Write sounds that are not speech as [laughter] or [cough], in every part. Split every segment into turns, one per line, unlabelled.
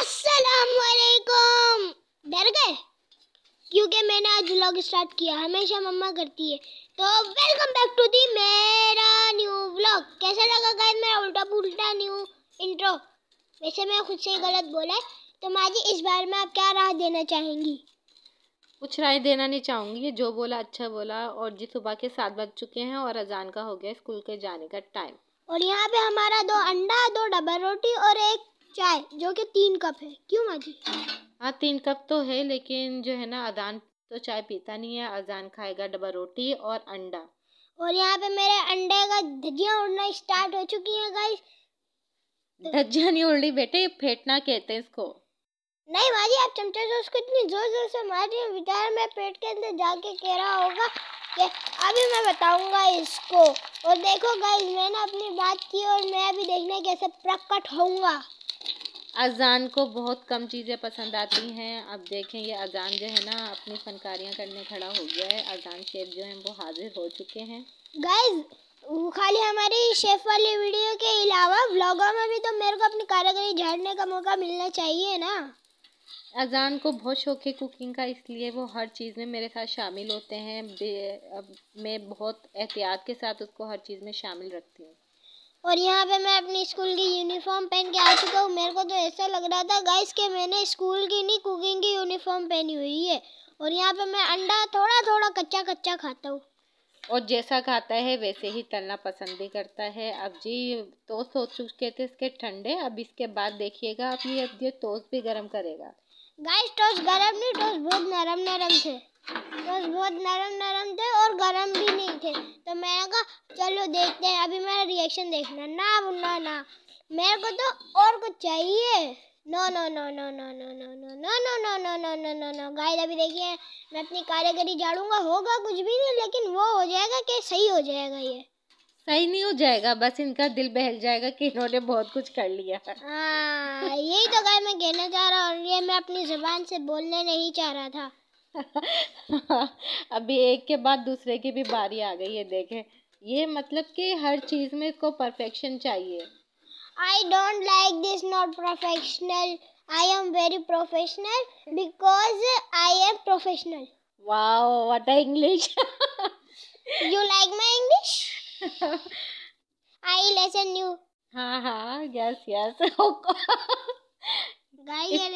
असलकुम डर गए क्योंकि मैंने आज व्लॉग स्टार्ट किया हमेशा मम्मा करती है तो वेलकम बैक टू दी मेरा न्यू व्लॉग कैसा लगा गाइस मेरा उल्टा पुल्टा न्यू इंट्रो वैसे मैं खुद से
गलत बोला है तो माँ जी इस बार में आप क्या राय देना चाहेंगी कुछ राय देना नहीं चाहूँगी जो बोला अच्छा बोला और जी सुबह के सात बज चुके हैं और अजान का हो गया स्कूल के जाने का टाइम
और यहाँ पे हमारा दो अंडा दो डबल रोटी और एक चाय जो कि
तीन कप है क्यों माँ जी हाँ तीन कप तो है लेकिन जो है ना अजान तो चाय पीता नहीं है अजान खाएगा डबल रोटी और अंडा और यहाँ पे मेरे अंडे का
धजिया उड़ना स्टार्ट हो चुकी है गाइस
धजिया नहीं उड़ रही बेटे फेटना कहते हैं इसको
नहीं भाजी आप चमचे से उसको इतनी जोर जोर से मार रही हूँ बेचारा मैं पेट के अंदर जाके कह रहा होगा कि अभी मैं बताऊंगा इसको और देखो
गाइस मैंने अपनी बात की और मैं अभी देखने कैसे प्रकट होऊंगा अजान को बहुत कम चीज़ें पसंद आती हैं अब देखें ये अजान जो है ना अपनी फनकारियाँ करने खड़ा हो गया है अजान शेफ जो है वो हाजिर हो चुके हैं
गाइस खाली हमारी शेफ़ वाली वीडियो के अलावा ब्लॉगों में भी तो मेरे को अपनी कारागरी झाड़ने का मौका
मिलना चाहिए ना अजान को बहुत शौक है कुकिंग का इसलिए वो हर चीज़ में मेरे साथ शामिल होते हैं अब मैं बहुत एहतियात के साथ उसको हर चीज़ में शामिल रखती हूँ और यहाँ पे मैं अपनी स्कूल की यूनिफॉर्म पहन के आ चुका हूँ मेरे को तो ऐसा लग
रहा था गाइस के मैंने स्कूल की नहीं कुकिंग की यूनिफॉर्म पहनी हुई है और यहाँ पे मैं अंडा
थोड़ा थोड़ा कच्चा कच्चा खाता हूँ और जैसा खाता है वैसे ही तलना पसंद भी करता है अब जी टोस्ट हो चुके थे इसके ठंडे अब इसके बाद देखिएगा अब ये अब ये टोस्ट भी गर्म करेगा गाइस टोस्ट गर्म नहीं टोस्ट बहुत नरम नरम थे
टोस्ट बहुत नरम नरम थे और गर्म भी नहीं थे चलो देखते हैं अभी मेरा रिएक्शन देखना ना मुन्ना ना मेरे को तो और कुछ चाहिए no no no no no no no no no no no no no no no no guys अभी देखिए मैं अपनी कारीगरी झाड़ूंगा होगा कुछ भी नहीं लेकिन वो हो जाएगा कि सही हो जाएगा ये
सही नहीं हो जाएगा बस इनका दिल बहल जाएगा कि इन्होंने बहुत कुछ कर लिया
है यही तो गाय
मैं कहना चाह रहा और ये मैं अपनी जबान से बोलने नहीं चाह रहा था अभी एक के बाद दूसरे की भी बारी आ गई है देखें ये मतलब कि हर चीज़ में इसको परफेक्शन चाहिए
I don't like this not professional I am very professional because I am professional wow what a English you like my English I
lesson you हाँ हाँ यस यस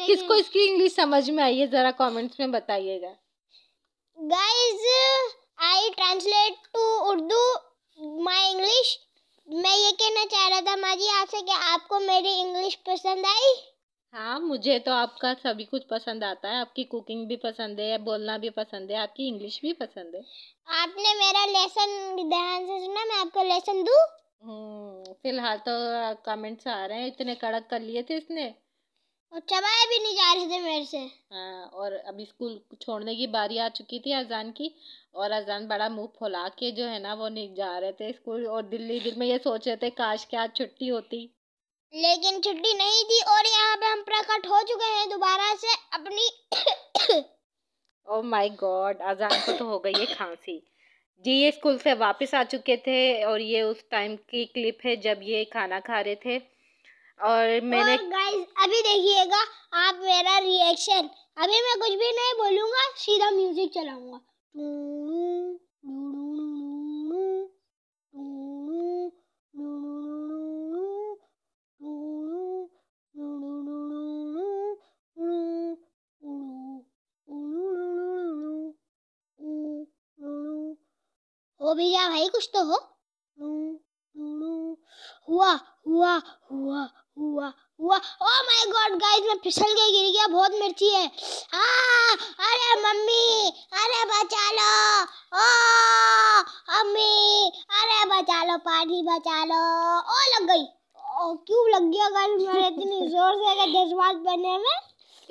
किसको इसकी इंग्लिश समझ में आई है जरा कमेंट्स में बताइएगा
guys I translate to Urdu my English
मैं ये कहना चाह रहा था माजी आपसे कि आपको मेरी इंग्लिश पसंद आई हाँ मुझे तो आपका सभी कुछ पसंद आता है आपकी कुकिंग भी पसंद है बोलना भी पसंद है आपकी इंग्लिश भी पसंद है आपने मेरा लेसन ध्यान से सुना मैं आपको लेसन दू हम्म, फिलहाल तो कमेंट्स आ रहे हैं इतने कड़क कर लिए थे इसने और चबाए भी नहीं जा रहे थे मेरे से हाँ और अभी स्कूल छोड़ने की बारी आ चुकी थी अजान की और अजान बड़ा मुंह फुला के जो है ना वो नहीं जा रहे थे स्कूल और दिल्ली दिल में ये सोच रहे थे काश के आज छुट्टी होती लेकिन छुट्टी नहीं थी और यहाँ पे हम
प्रकट हो चुके हैं दोबारा से अपनी
ओ माई गॉड अजान को तो हो गई है खांसी जी ये स्कूल से वापस आ चुके थे और ये उस टाइम की क्लिप है जब ये खाना खा रहे थे और मैंने गाइस अभी देखिएगा आप मेरा रिएक्शन अभी मैं कुछ भी नहीं बोलूंगा सीधा म्यूज़िक चलाऊंगा
हो भी जा भाई कुछ तो हो हुआ हुआ हुआ हुआ हुआ ओ माय गॉड गाइस मैं फिसल के गिर गया बहुत मिर्ची है आ, ah, अरे मम्मी अरे बचा लो ओ oh, अम्मी अरे बचा लो पानी
बचा लो ओ oh, लग गई ओ oh, क्यों लग गया गाइस मैं इतनी [laughs] जोर से अगर जज्बात बनने में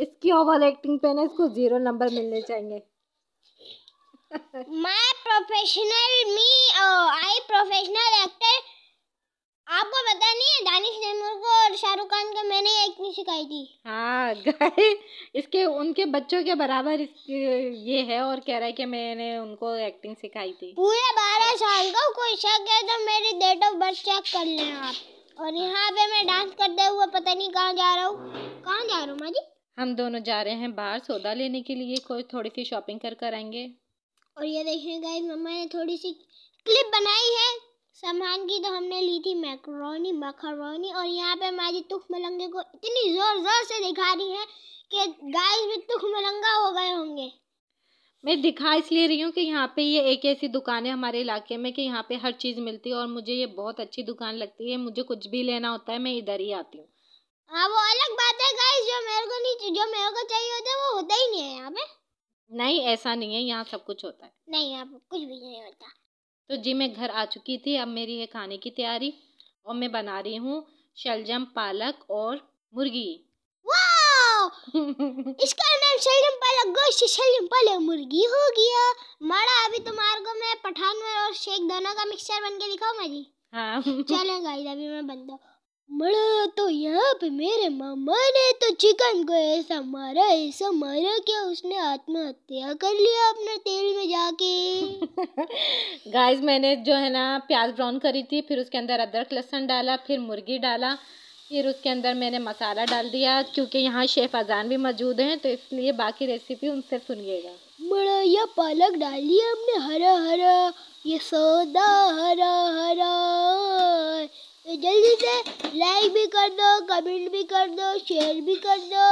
इसकी ओवर एक्टिंग पे ना इसको जीरो नंबर मिलने चाहिए
my professional me I professional actor आपको पता नहीं है दानिश ने मैंने एक एक्टिंग सिखाई थी
हाँ गाय इसके उनके बच्चों के बराबर ये है और कह रहा है कि मैंने उनको एक्टिंग सिखाई थी
पूरे बारह साल का कोई शक है तो मेरी डेट ऑफ
बर्थ चेक कर लें आप और यहाँ पे मैं डांस करते हुए पता नहीं कहाँ जा रहा हूँ कहाँ जा रहा हूँ माँ जी हम दोनों जा रहे हैं बाहर सौदा लेने के लिए कोई थोड़ी सी शॉपिंग कर कर आएंगे और ये देखिए गाइस मम्मा ने थोड़ी सी क्लिप बनाई है सामान की तो
हमने ली थी मैक्रोनी मखरोनी और यहाँ पे हमारी तुख मलंगे को इतनी ज़ोर ज़ोर से
दिखा रही है कि गाइस भी तुख मलंगा हो गए होंगे मैं दिखा इसलिए रही हूँ कि यहाँ पे ये एक ऐसी दुकान है हमारे इलाके में कि यहाँ पे हर चीज़ मिलती है और मुझे ये बहुत अच्छी दुकान लगती है मुझे कुछ भी लेना होता है मैं इधर ही आती हूँ
हाँ वो अलग बात है गाइस जो मेरे को नहीं जो मेरे को चाहिए होता है वो होता ही नहीं है
यहाँ पे नहीं ऐसा नहीं है यहाँ सब कुछ होता है
नहीं यहाँ पे कुछ भी नहीं होता
तो जी मैं घर आ चुकी थी अब मेरी है खाने की तैयारी और मैं बना रही हूँ शलजम पालक और मुर्गी इसका नाम शलजम पालक गोश्त शलजम पालक मुर्गी हो गया
माड़ा अभी तुम्हारे को मैं पठान और शेख दोनों का मिक्सचर बन के दिखाऊंगा जी हाँ चलो गाइस अभी मैं बनता हूँ मड़ा तो यहाँ पे मेरे मामा ने तो
चिकन को ऐसा मारा ऐसा मारा क्या उसने आत्महत्या कर लिया अपने तेल में जाके गाइस [laughs] मैंने जो है ना प्याज ब्राउन करी थी फिर उसके अंदर अदरक लहसुन डाला फिर मुर्गी डाला फिर उसके अंदर मैंने मसाला डाल दिया क्योंकि यहाँ शेफ़ अजान भी मौजूद हैं तो इसलिए बाकी रेसिपी उनसे सुनिएगा
बड़ा यह पालक डाली हमने हरा हरा ये सौदा हरा हरा जल्दी से लाइक भी कर दो कमेंट भी कर दो शेयर भी कर दो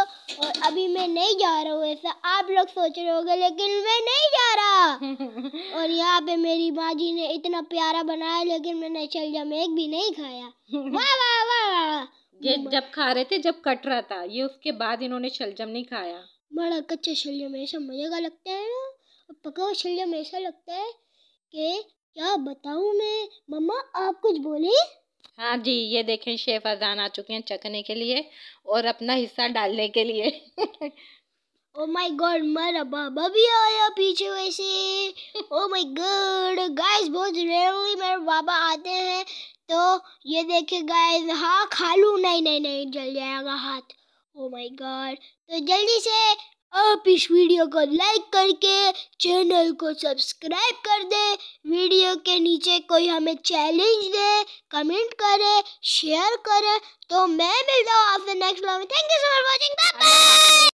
और अभी मैं नहीं जा रहा हूँ ऐसा आप लोग सोच रहे होंगे लेकिन मैं नहीं जा रहा [laughs] और यहाँ पे मेरी माँ जी ने इतना प्यारा बनाया लेकिन मैंने चल जम एक
भी नहीं खाया [laughs] वाह वाह वाह वा। ये जब खा रहे थे जब कट रहा था ये उसके बाद इन्होंने शलजम नहीं खाया
बड़ा कच्चा शलजम ऐसा मजे का लगता है ना पका हुआ
शलजम ऐसा लगता है कि क्या बताऊँ मैं मम्मा आप कुछ बोले हाँ जी ये देखें शेफ अजान आ चुके हैं चखने के लिए और अपना हिस्सा डालने के लिए
ओ माय गॉड मेरा बाबा भी आया पीछे वैसे ओ माय गॉड गाइस बहुत रेयरली मेरे बाबा आते हैं तो ये देखिए गाइस हाँ खा लूँ नहीं नहीं नहीं जल जाएगा हाथ ओ माय गॉड तो जल्दी से आप इस वीडियो को लाइक करके चैनल को सब्सक्राइब कर दें वीडियो के नीचे कोई हमें चैलेंज दे कमेंट करे शेयर करे तो मैं मिलता हूँ आपसे नेक्स्ट वीडियो में thank you so much watching bye